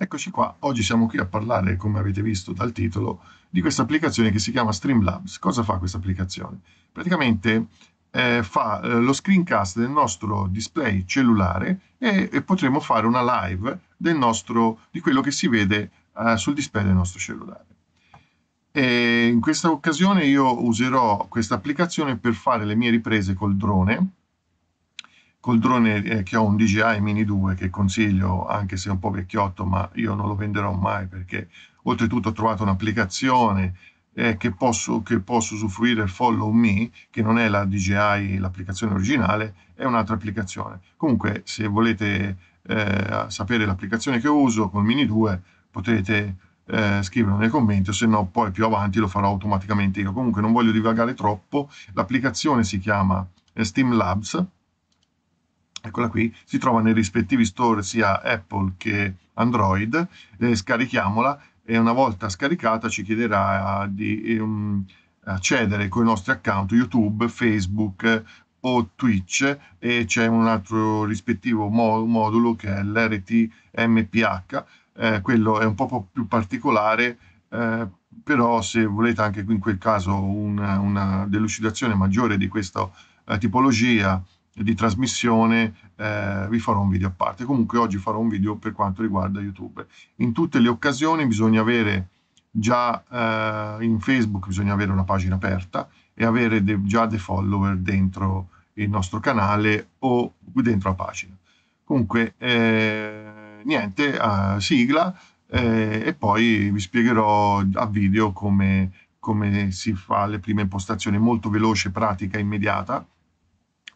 Eccoci qua, oggi siamo qui a parlare, come avete visto dal titolo, di questa applicazione che si chiama Streamlabs. Cosa fa questa applicazione? Praticamente eh, fa eh, lo screencast del nostro display cellulare e, e potremo fare una live nostro, di quello che si vede eh, sul display del nostro cellulare. E in questa occasione io userò questa applicazione per fare le mie riprese col drone col drone eh, che ho un DJI Mini 2 che consiglio anche se è un po' vecchiotto ma io non lo venderò mai perché oltretutto ho trovato un'applicazione eh, che, posso, che posso usufruire il Follow Me che non è la DJI l'applicazione originale è un'altra applicazione comunque se volete eh, sapere l'applicazione che uso col Mini 2 potete eh, scriverlo nei commenti, o se no poi più avanti lo farò automaticamente io. Comunque non voglio divagare troppo, l'applicazione si chiama eh, Steam Labs eccola qui, si trova nei rispettivi store sia Apple che Android, eh, scarichiamola e una volta scaricata ci chiederà eh, di um, accedere con i nostri account YouTube, Facebook eh, o Twitch e c'è un altro rispettivo mo- modulo che è l'RTMPH, eh, quello è un po' più particolare eh, però se volete anche in quel caso una, una delucidazione maggiore di questa eh, tipologia di trasmissione eh, vi farò un video a parte. Comunque oggi farò un video per quanto riguarda YouTube. In tutte le occasioni bisogna avere già eh, in Facebook bisogna avere una pagina aperta e avere de già dei follower dentro il nostro canale o dentro la pagina. Comunque, eh, niente, sigla eh, e poi vi spiegherò a video come, come si fa le prime impostazioni, molto veloce, pratica, immediata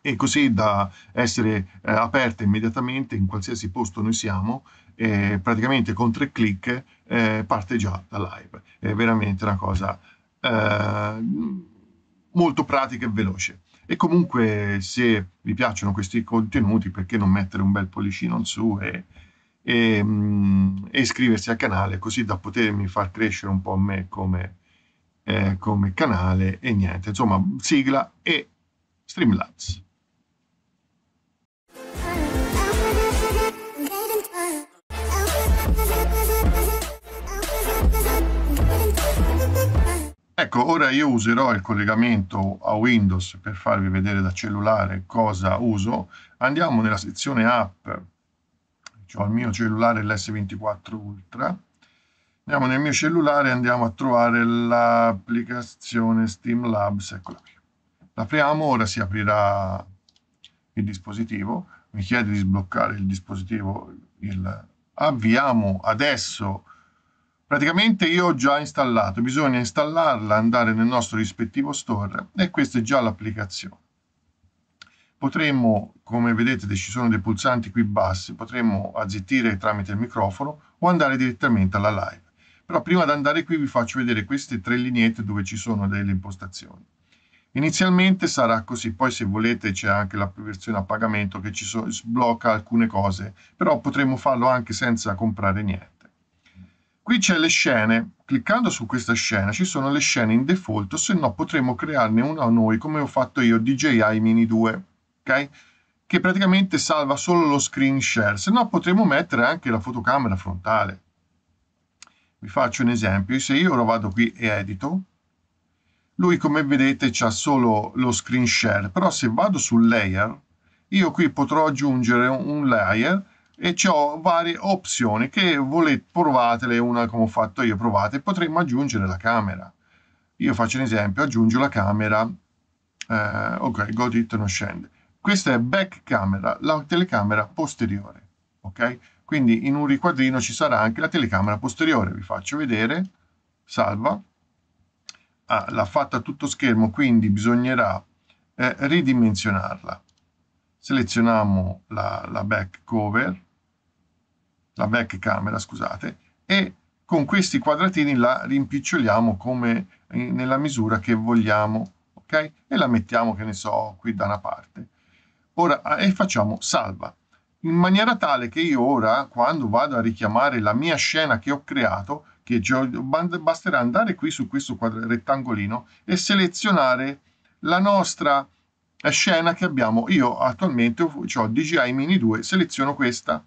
e così da essere eh, aperte immediatamente in qualsiasi posto noi siamo e praticamente con tre clic eh, parte già da live. È veramente una cosa eh, molto pratica e veloce. E comunque se vi piacciono questi contenuti perché non mettere un bel pollicino in su e, e, mh, mm, e iscriversi al canale così da potermi far crescere un po' me come, eh, come canale e niente. Insomma sigla e Streamlabs. Ecco, ora io userò il collegamento a Windows per farvi vedere da cellulare cosa uso. Andiamo nella sezione app, cioè il mio cellulare l'S24 Ultra. Andiamo nel mio cellulare e andiamo a trovare l'applicazione Steam Labs, eccola qui. L'apriamo, ora si aprirà il dispositivo. Mi chiede di sbloccare il dispositivo. Il... Avviamo adesso Praticamente io ho già installato, bisogna installarla, andare nel nostro rispettivo store e questa è già l'applicazione. Potremmo, come vedete ci sono dei pulsanti qui bassi, potremmo azzittire tramite il microfono o andare direttamente alla live. Però prima di andare qui vi faccio vedere queste tre lineette dove ci sono delle impostazioni. Inizialmente sarà così, poi se volete c'è anche la versione a pagamento che ci so, sblocca alcune cose, però potremmo farlo anche senza comprare niente. Qui c'è le scene. Cliccando su questa scena ci sono le scene in default, se no potremmo crearne una noi come ho fatto io DJI Mini 2, ok? Che praticamente salva solo lo screen share, se no potremmo mettere anche la fotocamera frontale. Vi faccio un esempio, se io ora vado qui e edito, lui come vedete c'ha solo lo screen share, però se vado sul layer, io qui potrò aggiungere un layer e ho varie opzioni che volete, provatele una come ho fatto io, provate, potremmo aggiungere la camera. Io faccio un esempio, aggiungo la camera, eh, ok, got it non scende. Questa è back camera, la telecamera posteriore, ok? Quindi in un riquadrino ci sarà anche la telecamera posteriore, vi faccio vedere, salva. Ah, l'ha fatta a tutto schermo, quindi bisognerà eh, ridimensionarla selezioniamo la, la back cover, la back camera, scusate, e con questi quadratini la rimpiccioliamo come eh, nella misura che vogliamo, ok? E la mettiamo, che ne so, qui da una parte. Ora, e facciamo salva, in maniera tale che io ora, quando vado a richiamare la mia scena che ho creato, che basterà andare qui su questo rettangolino e selezionare la nostra la scena che abbiamo io attualmente ho DJI Mini 2 seleziono questa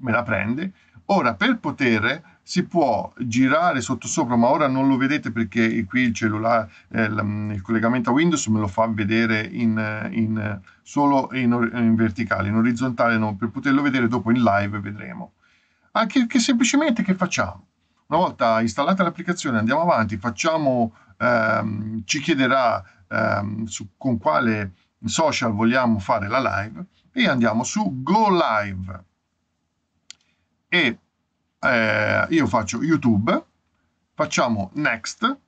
me la prende ora per poter si può girare sottosopra, ma ora non lo vedete perché qui il cellulare, eh, il collegamento a Windows me lo fa vedere in, in, solo in, in, verticale, in orizzontale non per poterlo vedere dopo in live vedremo. Anche che semplicemente che facciamo? Una volta installata l'applicazione andiamo avanti, facciamo, ehm, ci chiederà ehm, su, con quale social vogliamo fare la live e andiamo su Go Live. E eh, io faccio YouTube, facciamo Next.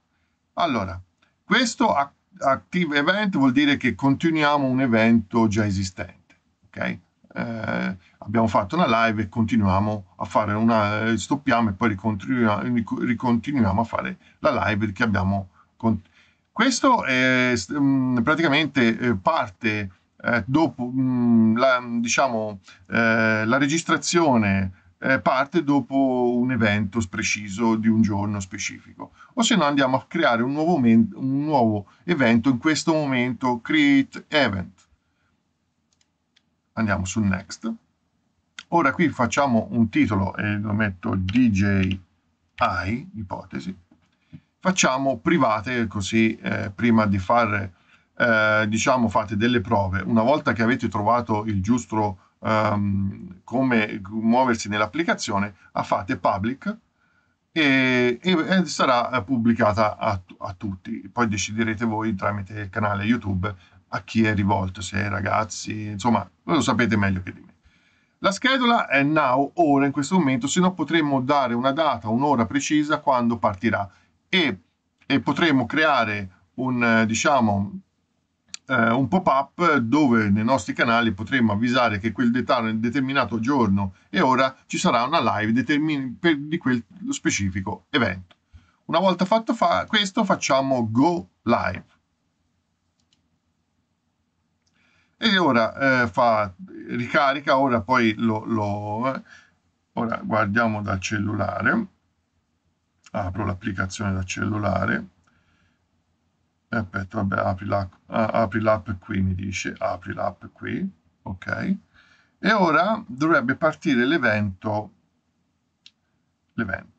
Allora, questo Active Event vuol dire che continuiamo un evento già esistente, ok? Eh, abbiamo fatto una live e continuiamo a fare una, eh, stoppiamo e poi ricontinuiamo, ricontinuiamo a fare la live che abbiamo continuato questo è mm, praticamente eh, parte eh, dopo mm, la, diciamo, eh, la registrazione parte dopo un evento preciso di un giorno specifico o se no andiamo a creare un nuovo, un nuovo evento in questo momento create event andiamo sul next ora qui facciamo un titolo e lo metto dji ipotesi facciamo private così eh, prima di fare, eh, diciamo, fate delle prove. Una volta che avete trovato il giusto um, come muoversi nell'applicazione, la fate public e, e sarà eh, pubblicata a, a, tutti. Poi deciderete voi tramite il canale YouTube a chi è rivolto, se ai ragazzi, insomma, lo sapete meglio che di me. La schedola è now, ora, in questo momento, se no potremmo dare una data, un'ora precisa quando partirà e, e potremo creare un, eh, diciamo, eh, un pop-up dove nei nostri canali potremo avvisare che quel determinato giorno e ora ci sarà una live per, di quel specifico evento. Una volta fatto fa questo facciamo go live. E ora eh, fa ricarica, ora poi lo, lo eh, ora guardiamo dal cellulare apro l'applicazione da cellulare, aspetta, vabbè, apri l'app, apri l'app qui, mi dice, apri l'app qui, ok? E ora dovrebbe partire l'evento, l'evento.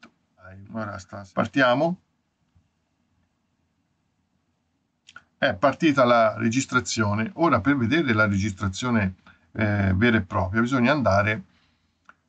Ora sta, partiamo. È partita la registrazione. Ora per vedere la registrazione eh, vera e propria bisogna andare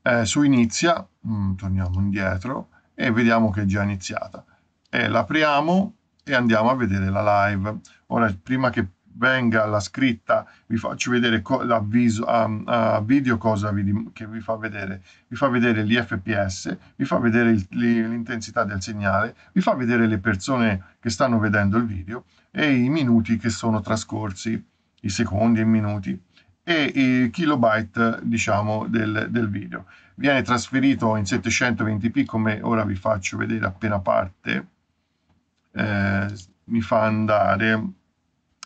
eh, su inizia, mm, torniamo indietro, e vediamo che è già iniziata. E l'apriamo e andiamo a vedere la live. Ora, prima che venga la scritta, vi faccio vedere l'avviso a, ah, a, ah, video cosa vi, che vi fa vedere. Vi fa vedere gli FPS, vi fa vedere l'intensità del segnale, vi fa vedere le persone che stanno vedendo il video e i minuti che sono trascorsi, i secondi e i minuti e i kilobyte diciamo, del, del, video. Viene trasferito in 720p come ora vi faccio vedere appena parte. Eh, mi fa andare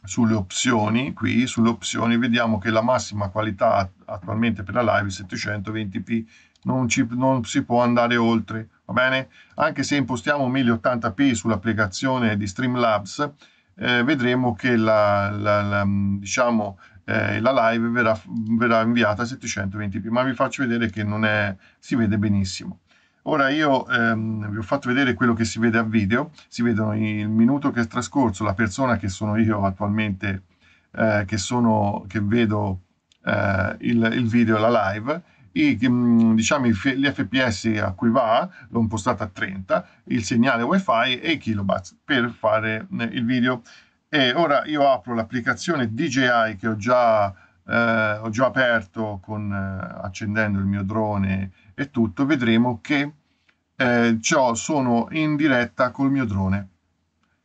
sulle opzioni, qui sulle opzioni vediamo che la massima qualità attualmente per la live è 720p, non, ci, non si può andare oltre, va bene? Anche se impostiamo 1080p sull'applicazione di Streamlabs, eh, vedremo che la, la, la, diciamo, eh, la live verrà, verrà inviata a 720p, ma vi faccio vedere che non è, si vede benissimo. Ora io ehm, vi ho fatto vedere quello che si vede a video, si vedono il minuto che è trascorso, la persona che sono io attualmente, eh, che, sono, che, vedo eh, il, il, video la live, i, mm, diciamo, gli fps a cui va, l'ho impostata a 30, il segnale wifi e i kilobatt per fare eh, il video. E ora io apro l'applicazione DJI che ho già, eh, ho già aperto con, eh, accendendo il mio drone e tutto, vedremo che eh, sono in diretta col mio drone.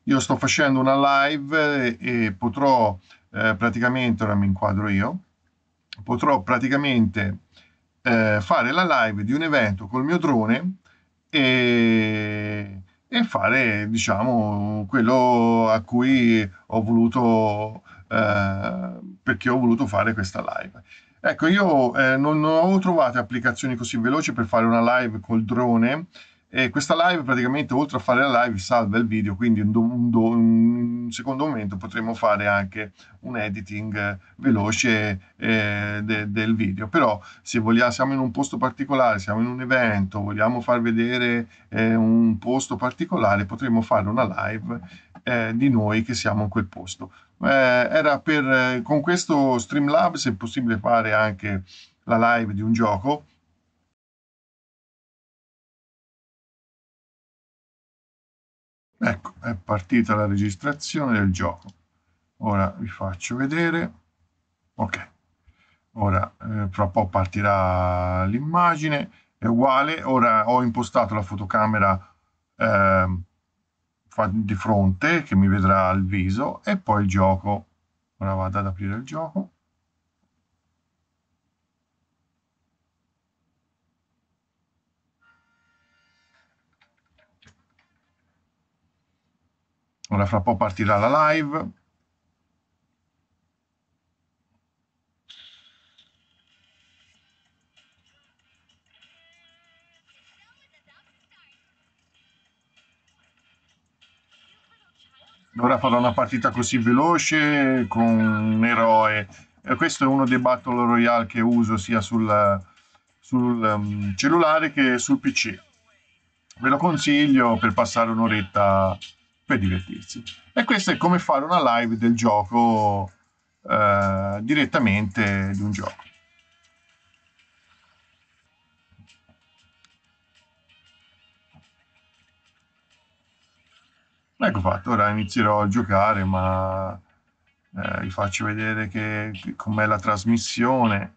Io sto facendo una live e, e potrò eh, praticamente, ora mi inquadro io, potrò praticamente eh, fare la live di un evento col mio drone e e fare, diciamo, quello a cui ho voluto, eh, perché ho voluto fare questa live. Ecco, io eh, non, non ho trovato applicazioni così veloci per fare una live col drone, e questa live praticamente oltre a fare la live salva il video, quindi in un, un, secondo momento potremo fare anche un editing eh, veloce eh, de, del video. Però se vogliamo, siamo in un posto particolare, siamo in un evento, vogliamo far vedere eh, un posto particolare, potremo fare una live eh, di noi che siamo in quel posto. Eh, era per, eh, con questo Streamlab se è possibile fare anche la live di un gioco Ecco, è partita la registrazione del gioco. Ora vi faccio vedere. Ok. Ora, eh, fra poco partirà l'immagine. È uguale. Ora ho impostato la fotocamera eh, di fronte, che mi vedrà il viso, e poi il gioco. Ora vado ad aprire il gioco. Ora fra poco partirà la live. Ora farò una partita così veloce con un eroe. E questo è uno dei Battle Royale che uso sia sul, sul um, cellulare che sul PC. Ve lo consiglio per passare un'oretta per divertirsi. E questo è come fare una live del gioco eh, direttamente di un gioco. Ecco fatto, ora inizierò a giocare, ma eh, vi faccio vedere che, che com'è la trasmissione.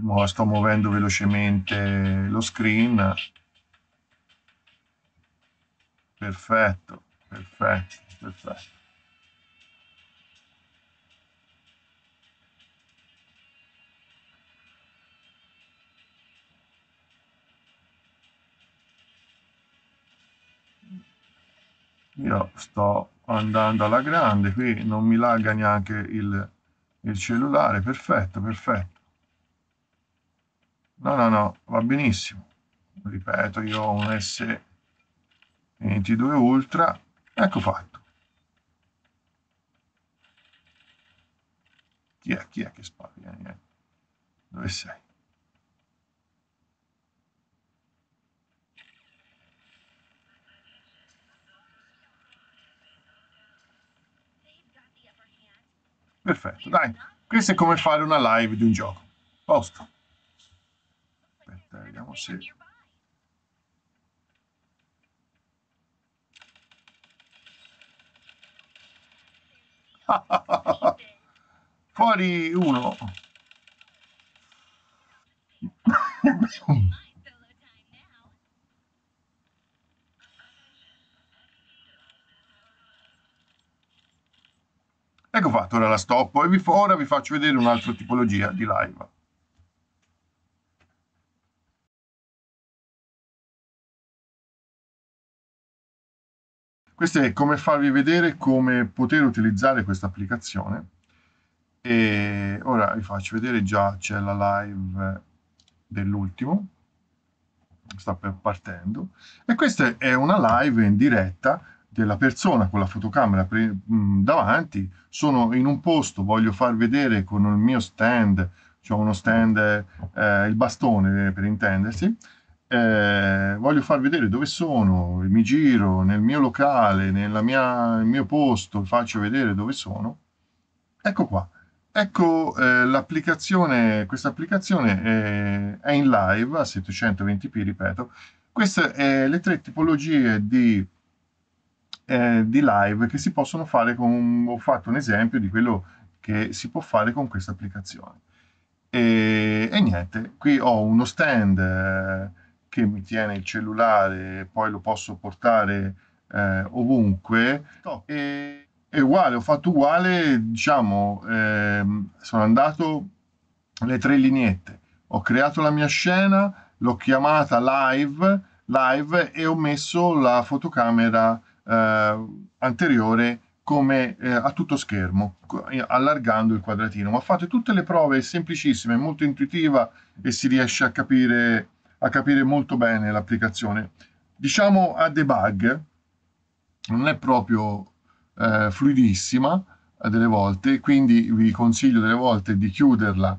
Mo sto muovendo velocemente lo screen. Perfetto perfetto, perfetto. Io sto andando alla grande, qui non mi lagga neanche il, il cellulare, perfetto, perfetto. No, no, no, va benissimo. Ripeto, io ho un S22 Ultra Ecco fatto. Chi è, chi è che spara? Dove sei? Perfetto, dai. Questo è come fare una live di un gioco. Posto. Aspetta, vediamo se... Fuori uno. ecco fatto, ora la stoppo e vi, ora vi faccio vedere un'altra tipologia di live. Questo è come farvi vedere come poter utilizzare questa applicazione. E ora vi faccio vedere, già c'è la live dell'ultimo, sta partendo. E questa è una live in diretta della persona con la fotocamera mm, davanti, sono in un posto, voglio far vedere con il mio stand, cioè uno stand, eh, il bastone per intendersi, eh, voglio far vedere dove sono, mi giro nel mio locale, mia, nel mio posto, faccio vedere dove sono. Ecco qua, ecco eh, l'applicazione, questa applicazione è, eh, è in live a 720p, ripeto. Queste sono eh, le tre tipologie di, eh, di, live che si possono fare con, ho fatto un esempio di quello che si può fare con questa applicazione. E, e niente, qui ho uno stand eh, che mi tiene il cellulare, e poi lo posso portare eh, ovunque. E, è uguale, ho fatto uguale, diciamo, ehm, sono andato le tre lineette, ho creato la mia scena, l'ho chiamata live, live e ho messo la fotocamera eh, anteriore come eh, a tutto schermo, allargando il quadratino. Ma fate tutte le prove, è semplicissima, è molto intuitiva e si riesce a capire a capire molto bene l'applicazione. Diciamo a debug, non è proprio eh, fluidissima eh, delle volte, quindi vi consiglio delle volte di chiuderla,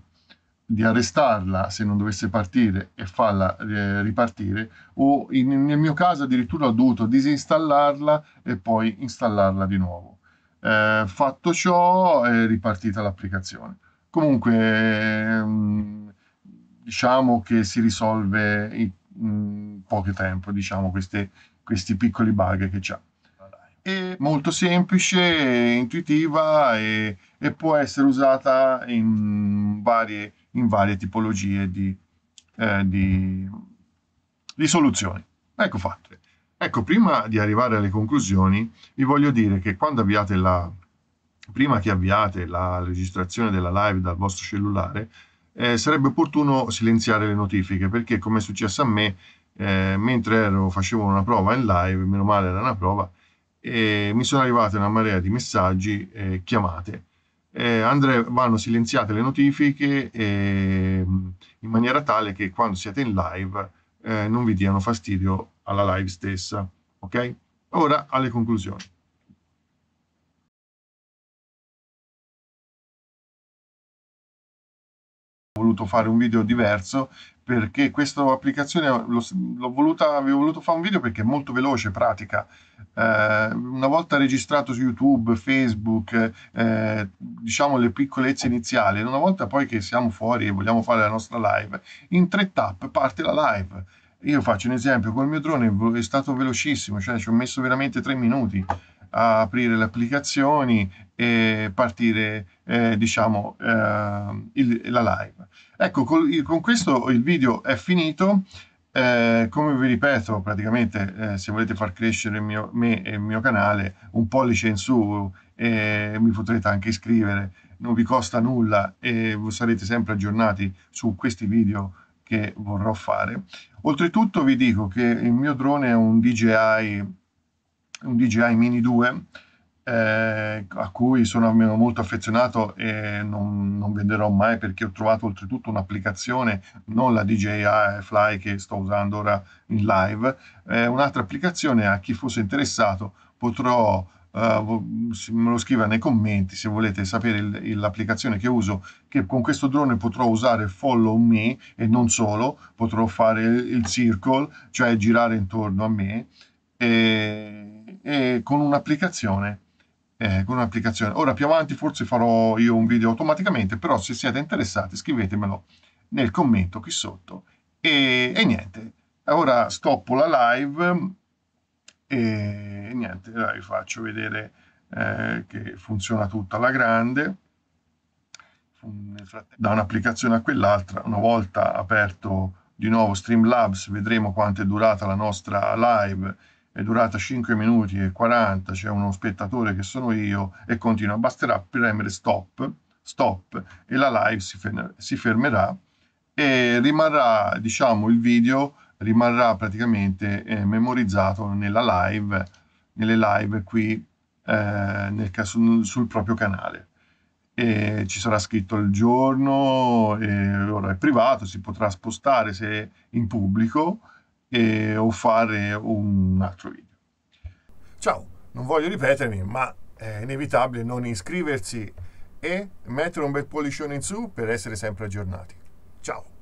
di arrestarla se non dovesse partire e farla eh, ripartire, o in, nel mio caso addirittura ho dovuto disinstallarla e poi installarla di nuovo. Eh, fatto ciò è ripartita l'applicazione. Comunque... Mh, ehm, diciamo che si risolve in poco tempo, diciamo, queste, questi piccoli bug che c'è. È molto semplice, intuitiva e, e, può essere usata in varie, in varie tipologie di, eh, di, di soluzioni. Ecco fatto. Ecco, prima di arrivare alle conclusioni, vi voglio dire che quando avviate la, prima che avviate la registrazione della live dal vostro cellulare, eh, sarebbe opportuno silenziare le notifiche perché come è successo a me, eh, mentre ero, facevo una prova in live, meno male era una prova, e mi sono arrivate una marea di messaggi e eh, chiamate. Eh, andre, vanno silenziate le notifiche eh, in maniera tale che quando siete in live eh, non vi diano fastidio alla live stessa. Ok? Ora alle conclusioni. voluto fare un video diverso perché questa applicazione l'ho voluta, avevo voluto fare un video perché è molto veloce, pratica. Eh, una volta registrato su YouTube, Facebook, eh, diciamo le piccolezze iniziali, una volta poi che siamo fuori e vogliamo fare la nostra live, in tre tap parte la live. Io faccio un esempio, col mio drone è stato velocissimo, cioè ci ho messo veramente tre minuti aprire le applicazioni e partire eh, diciamo, eh, il, la live. Ecco, col, con questo il video è finito. Eh, come vi ripeto, praticamente eh, se volete far crescere mio, me e il mio canale, un pollice in su e eh, mi potrete anche iscrivere, non vi costa nulla e sarete sempre aggiornati su questi video che vorrò fare. Oltretutto vi dico che il mio drone è un DJI un DJI Mini 2 eh, a cui sono almeno molto affezionato e non, non, venderò mai perché ho trovato oltretutto un'applicazione, non la DJI Fly che sto usando ora in live, eh, un'altra applicazione a chi fosse interessato potrò Uh, me lo scriva nei commenti se volete sapere il, l'applicazione che uso che con questo drone potrò usare follow me e non solo potrò fare il circle cioè girare intorno a me e e con un'applicazione. Eh, con un'applicazione. Ora più avanti forse farò io un video automaticamente, però se siete interessati scrivetemelo nel commento qui sotto. E, e niente, ora stoppo la live e niente, vi faccio vedere eh, che funziona tutta la grande. Da un'applicazione a quell'altra, una volta aperto di nuovo Streamlabs, vedremo quanto è durata la nostra live è durata 5 minuti e 40, c'è uno spettatore che sono io e continua, basterà premere stop, stop e la live si, fermerà, si fermerà e rimarrà, diciamo, il video rimarrà praticamente eh, memorizzato nella live, nelle live qui eh, nel, sul, sul proprio canale. E ci sarà scritto il giorno, e ora è privato, si potrà spostare se in pubblico e, o fare un altro video. Ciao, non voglio ripetermi, ma è inevitabile non iscriversi e mettere un bel pollicione in su per essere sempre aggiornati. Ciao!